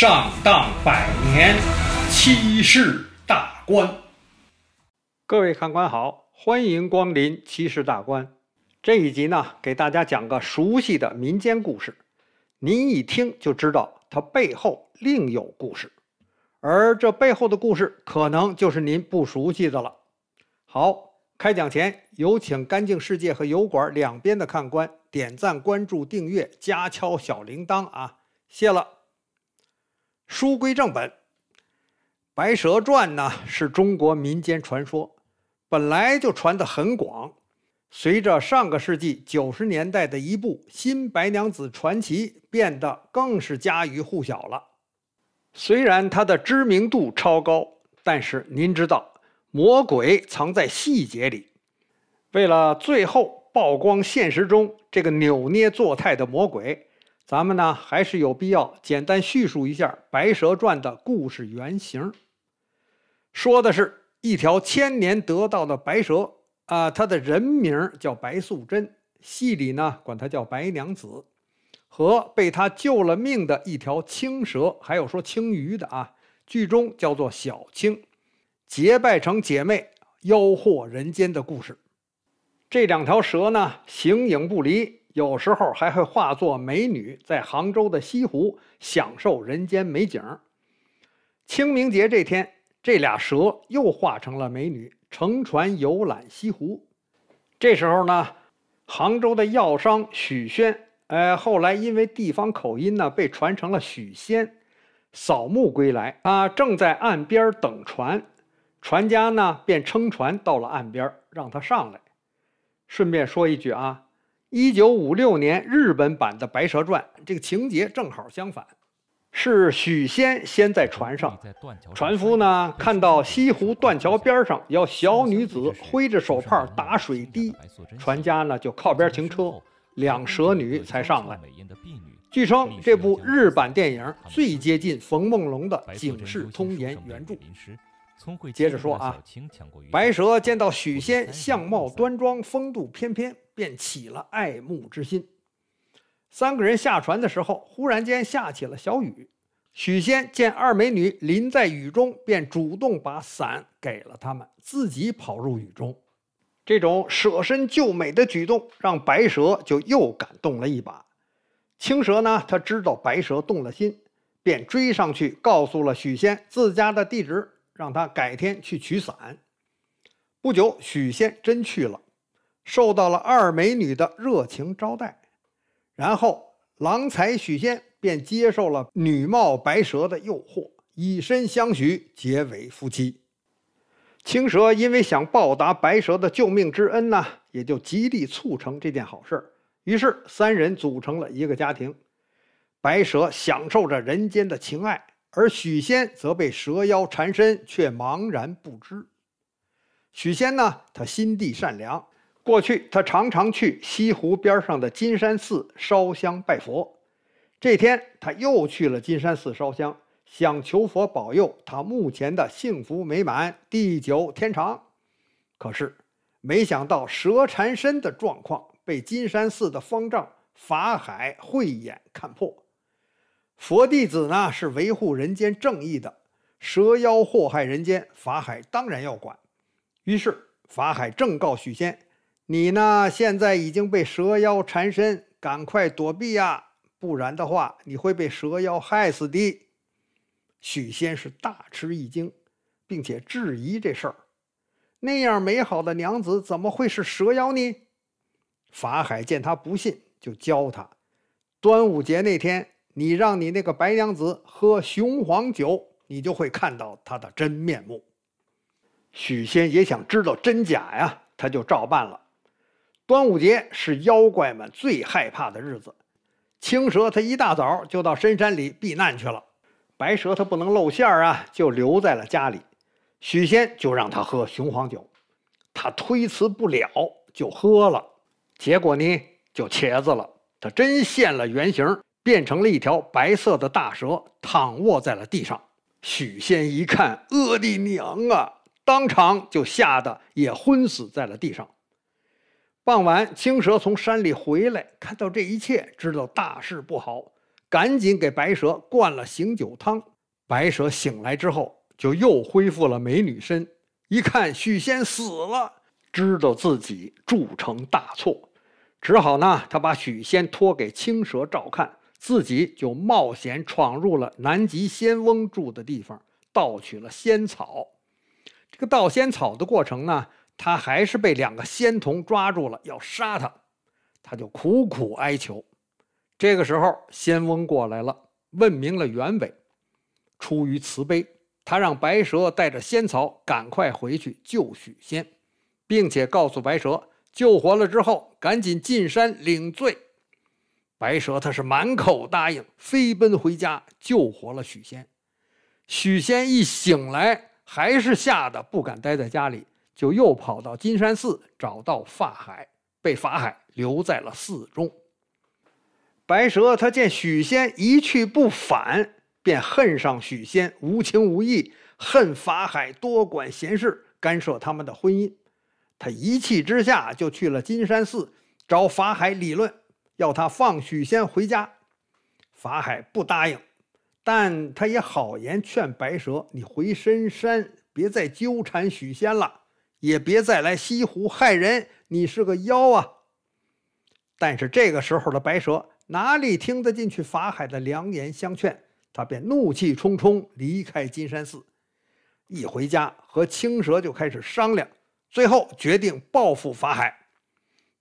上当百年，七世大官。各位看官好，欢迎光临七世大官。这一集呢，给大家讲个熟悉的民间故事，您一听就知道它背后另有故事，而这背后的故事可能就是您不熟悉的了。好，开讲前有请干净世界和油管两边的看官点赞、关注、订阅、加敲小铃铛啊，谢了。书归正本，《白蛇传》呢是中国民间传说，本来就传得很广。随着上个世纪九十年代的一部《新白娘子传奇》，变得更是家喻户晓了。虽然它的知名度超高，但是您知道，魔鬼藏在细节里。为了最后曝光现实中这个扭捏作态的魔鬼。咱们呢还是有必要简单叙述一下《白蛇传》的故事原型。说的是一条千年得道的白蛇啊，她的人名叫白素贞，戏里呢管她叫白娘子，和被她救了命的一条青蛇，还有说青鱼的啊，剧中叫做小青，结拜成姐妹，妖惑人间的故事。这两条蛇呢，形影不离。有时候还会化作美女，在杭州的西湖享受人间美景。清明节这天，这俩蛇又化成了美女，乘船游览西湖。这时候呢，杭州的药商许宣，呃，后来因为地方口音呢，被传成了许仙。扫墓归来，啊，正在岸边等船，船家呢便撑船到了岸边，让他上来。顺便说一句啊。一九五六年日本版的《白蛇传》这个情节正好相反，是许仙先在船上，船夫呢看到西湖断桥边上有小女子挥着手帕打水滴，船家呢就靠边停车，两蛇女才上来。据称这部日版电影最接近冯梦龙的《警世通言》原著。接着说啊，白蛇见到许仙相貌端庄，风度翩翩，便起了爱慕之心。三个人下船的时候，忽然间下起了小雨。许仙见二美女淋在雨中，便主动把伞给了他们，自己跑入雨中。这种舍身救美的举动，让白蛇就又感动了一把。青蛇呢，他知道白蛇动了心，便追上去告诉了许仙自家的地址。让他改天去取伞。不久，许仙真去了，受到了二美女的热情招待。然后，郎才许仙便接受了女貌白蛇的诱惑，以身相许，结为夫妻。青蛇因为想报答白蛇的救命之恩呢，也就极力促成这件好事儿。于是，三人组成了一个家庭。白蛇享受着人间的情爱。而许仙则被蛇妖缠身，却茫然不知。许仙呢，他心地善良，过去他常常去西湖边上的金山寺烧香拜佛。这天，他又去了金山寺烧香，想求佛保佑他目前的幸福美满、地久天长。可是，没想到蛇缠身的状况被金山寺的方丈法海慧眼看破。佛弟子呢是维护人间正义的，蛇妖祸害人间，法海当然要管。于是法海正告许仙：“你呢现在已经被蛇妖缠身，赶快躲避呀，不然的话你会被蛇妖害死的。”许仙是大吃一惊，并且质疑这事儿：“那样美好的娘子怎么会是蛇妖呢？”法海见他不信，就教他：端午节那天。你让你那个白娘子喝雄黄酒，你就会看到她的真面目。许仙也想知道真假呀，他就照办了。端午节是妖怪们最害怕的日子，青蛇他一大早就到深山里避难去了，白蛇他不能露馅儿啊，就留在了家里。许仙就让他喝雄黄酒，他推辞不了，就喝了。结果呢，就茄子了，他真现了原形。变成了一条白色的大蛇，躺卧在了地上。许仙一看，额的娘啊！当场就吓得也昏死在了地上。傍晚，青蛇从山里回来，看到这一切，知道大事不好，赶紧给白蛇灌了醒酒汤。白蛇醒来之后，就又恢复了美女身。一看许仙死了，知道自己铸成大错，只好呢，他把许仙托给青蛇照看。自己就冒险闯入了南极仙翁住的地方，盗取了仙草。这个盗仙草的过程呢，他还是被两个仙童抓住了，要杀他。他就苦苦哀求。这个时候，仙翁过来了，问明了原委，出于慈悲，他让白蛇带着仙草赶快回去救许仙，并且告诉白蛇，救活了之后，赶紧进山领罪。白蛇他是满口答应，飞奔回家救活了许仙。许仙一醒来，还是吓得不敢待在家里，就又跑到金山寺找到法海，被法海留在了寺中。白蛇他见许仙一去不返，便恨上许仙无情无义，恨法海多管闲事干涉他们的婚姻。他一气之下就去了金山寺找法海理论。要他放许仙回家，法海不答应，但他也好言劝白蛇：“你回深山，别再纠缠许仙了，也别再来西湖害人。你是个妖啊！”但是这个时候的白蛇哪里听得进去法海的良言相劝？他便怒气冲冲离开金山寺，一回家和青蛇就开始商量，最后决定报复法海。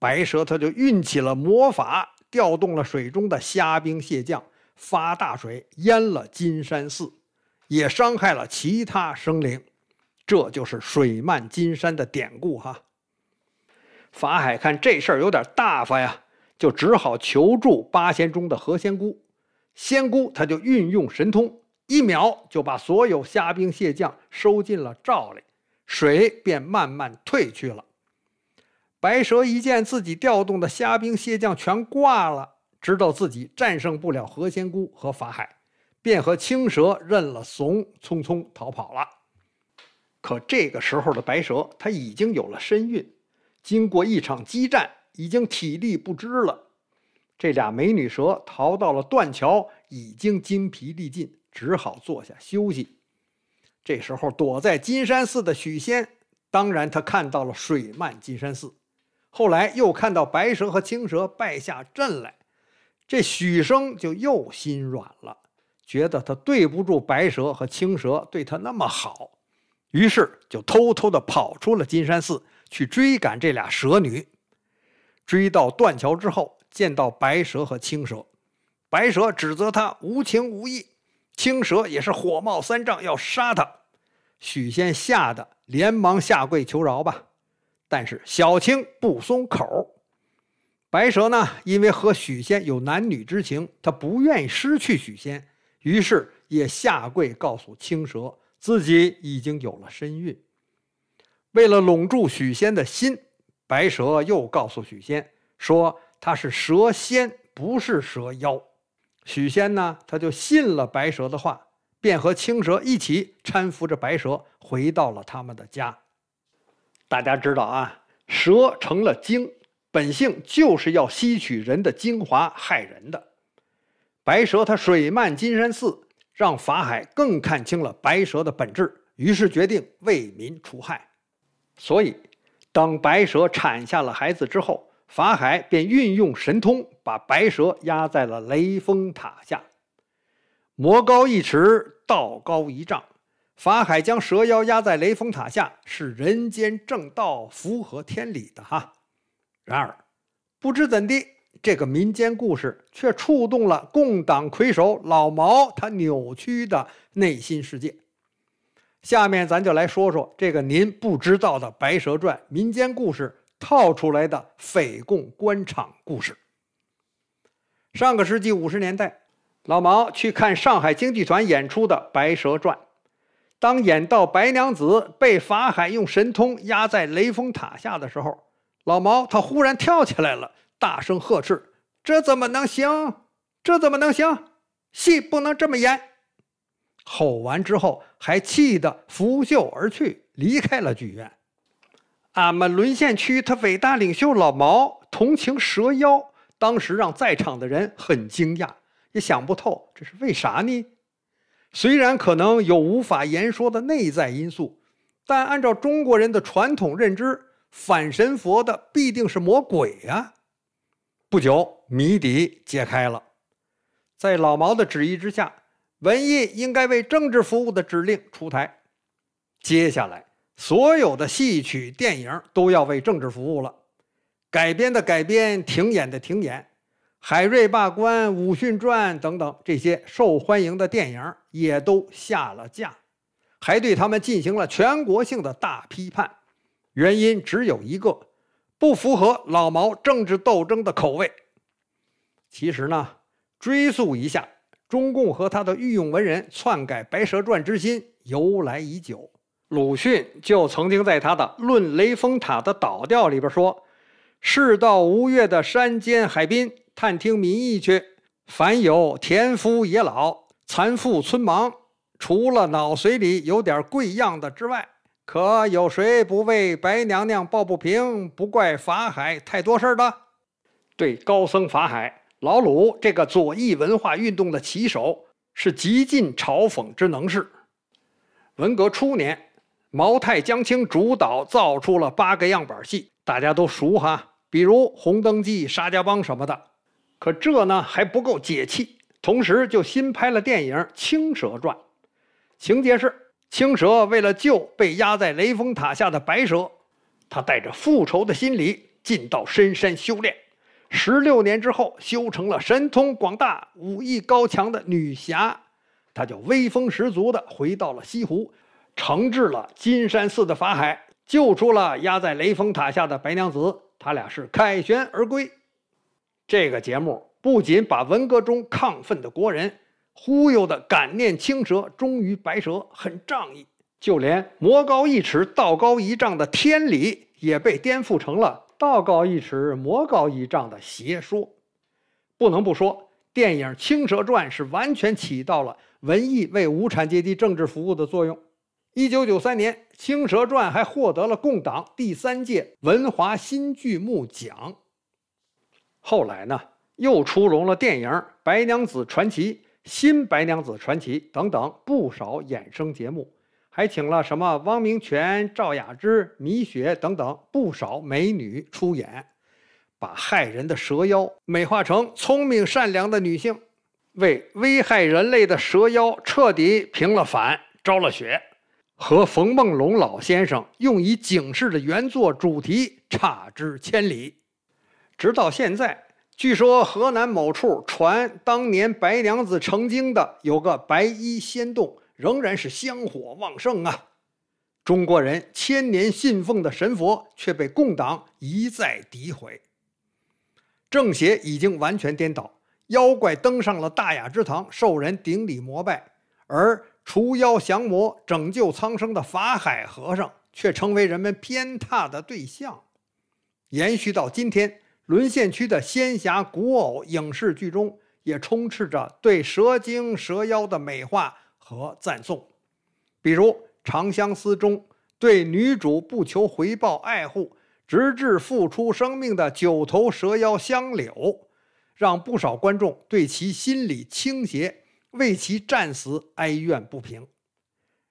白蛇他就运起了魔法，调动了水中的虾兵蟹将，发大水淹了金山寺，也伤害了其他生灵。这就是“水漫金山”的典故哈。法海看这事儿有点大发呀，就只好求助八仙中的何仙姑。仙姑她就运用神通，一秒就把所有虾兵蟹将收进了罩里，水便慢慢退去了。白蛇一见自己调动的虾兵蟹将全挂了，知道自己战胜不了何仙姑和法海，便和青蛇认了怂，匆匆逃跑了。可这个时候的白蛇，她已经有了身孕，经过一场激战，已经体力不支了。这俩美女蛇逃到了断桥，已经筋疲力尽，只好坐下休息。这时候，躲在金山寺的许仙，当然他看到了水漫金山寺。后来又看到白蛇和青蛇败下阵来，这许生就又心软了，觉得他对不住白蛇和青蛇，对他那么好，于是就偷偷的跑出了金山寺去追赶这俩蛇女。追到断桥之后，见到白蛇和青蛇，白蛇指责他无情无义，青蛇也是火冒三丈，要杀他。许仙吓得连忙下跪求饶吧。但是小青不松口，白蛇呢，因为和许仙有男女之情，她不愿意失去许仙，于是也下跪告诉青蛇自己已经有了身孕。为了笼住许仙的心，白蛇又告诉许仙说她是蛇仙，不是蛇妖。许仙呢，他就信了白蛇的话，便和青蛇一起搀扶着白蛇回到了他们的家。大家知道啊，蛇成了精，本性就是要吸取人的精华害人的。白蛇它水漫金山寺，让法海更看清了白蛇的本质，于是决定为民除害。所以，当白蛇产下了孩子之后，法海便运用神通把白蛇压在了雷峰塔下。魔高一尺，道高一丈。法海将蛇妖压在雷峰塔下，是人间正道，符合天理的哈。然而，不知怎地，这个民间故事却触动了共党魁首老毛他扭曲的内心世界。下面，咱就来说说这个您不知道的《白蛇传》民间故事套出来的匪共官场故事。上个世纪五十年代，老毛去看上海京剧团演出的《白蛇传》。当演到白娘子被法海用神通压在雷峰塔下的时候，老毛他忽然跳起来了，大声呵斥：“这怎么能行？这怎么能行？戏不能这么演！”吼完之后，还气得拂袖而去，离开了剧院。俺们沦陷区他伟大领袖老毛同情蛇妖，当时让在场的人很惊讶，也想不透这是为啥呢？虽然可能有无法言说的内在因素，但按照中国人的传统认知，反神佛的必定是魔鬼啊！不久，谜底揭开了，在老毛的旨意之下，“文艺应该为政治服务”的指令出台，接下来所有的戏曲、电影都要为政治服务了，改编的改编，停演的停演。海瑞罢官、武训传等等这些受欢迎的电影也都下了架，还对他们进行了全国性的大批判。原因只有一个，不符合老毛政治斗争的口味。其实呢，追溯一下，中共和他的御用文人篡改《白蛇传》之心由来已久。鲁迅就曾经在他的《论雷峰塔的倒掉》里边说：“世道无月的山间海滨。”探听民意去，凡有田夫野老、残妇村盲，除了脑髓里有点贵样的之外，可有谁不为白娘娘抱不平，不怪法海太多事儿的？对高僧法海、老鲁这个左翼文化运动的旗手，是极尽嘲讽之能事。文革初年，毛太江青主导造出了八个样板戏，大家都熟哈，比如《红灯记》《沙家浜》什么的。可这呢还不够解气，同时就新拍了电影《青蛇传》，情节是青蛇为了救被压在雷峰塔下的白蛇，她带着复仇的心理进到深山修炼，十六年之后修成了神通广大、武艺高强的女侠，她就威风十足地回到了西湖，惩治了金山寺的法海，救出了压在雷峰塔下的白娘子，他俩是凯旋而归。这个节目不仅把文革中亢奋的国人忽悠的感念青蛇，忠于白蛇，很仗义，就连“魔高一尺，道高一丈”的天理也被颠覆成了“道高一尺，魔高一丈”的邪说。不能不说，电影《青蛇传》是完全起到了文艺为无产阶级政治服务的作用。一九九三年，《青蛇传》还获得了共党第三届文华新剧目奖。后来呢，又出笼了电影《白娘子传奇》《新白娘子传奇》等等不少衍生节目，还请了什么汪明荃、赵雅芝、米雪等等不少美女出演，把害人的蛇妖美化成聪明善良的女性，为危害人类的蛇妖彻底平了反，招了血。和冯梦龙老先生用以警示的原作主题差之千里。直到现在，据说河南某处传当年白娘子成精的有个白衣仙洞，仍然是香火旺盛啊。中国人千年信奉的神佛却被共党一再诋毁，正邪已经完全颠倒，妖怪登上了大雅之堂，受人顶礼膜拜，而除妖降魔、拯救苍生的法海和尚却成为人们偏袒的对象，延续到今天。沦陷区的仙侠古偶影视剧中，也充斥着对蛇精蛇妖的美化和赞颂。比如《长相思》中，对女主不求回报爱护，直至付出生命的九头蛇妖香柳，让不少观众对其心理倾斜，为其战死哀怨不平。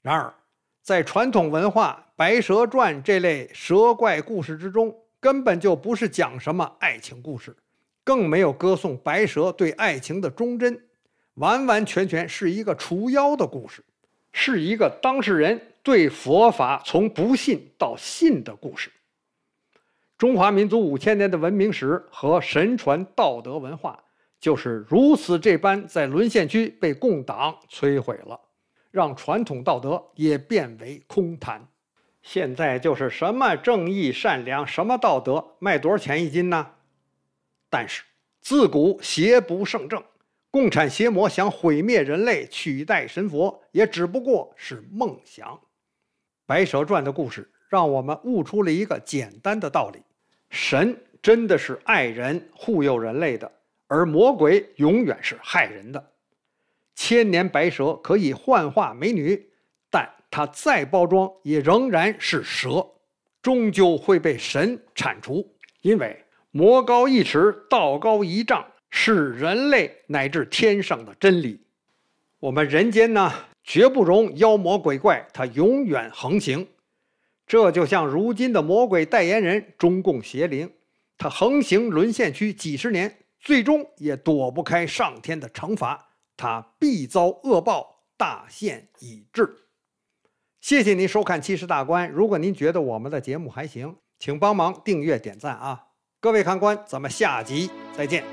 然而，在传统文化《白蛇传》这类蛇怪故事之中，根本就不是讲什么爱情故事，更没有歌颂白蛇对爱情的忠贞，完完全全是一个除妖的故事，是一个当事人对佛法从不信到信的故事。中华民族五千年的文明史和神传道德文化，就是如此这般在沦陷区被共党摧毁了，让传统道德也变为空谈。现在就是什么正义善良，什么道德，卖多少钱一斤呢？但是自古邪不胜正，共产邪魔想毁灭人类、取代神佛，也只不过是梦想。《白蛇传》的故事让我们悟出了一个简单的道理：神真的是爱人、护佑人类的，而魔鬼永远是害人的。千年白蛇可以幻化美女，但。它再包装也仍然是蛇，终究会被神铲除。因为魔高一尺，道高一丈，是人类乃至天上的真理。我们人间呢，绝不容妖魔鬼怪它永远横行。这就像如今的魔鬼代言人——中共邪灵，它横行沦陷区几十年，最终也躲不开上天的惩罚，它必遭恶报，大限已至。谢谢您收看《七十大关》。如果您觉得我们的节目还行，请帮忙订阅、点赞啊！各位看官，咱们下集再见。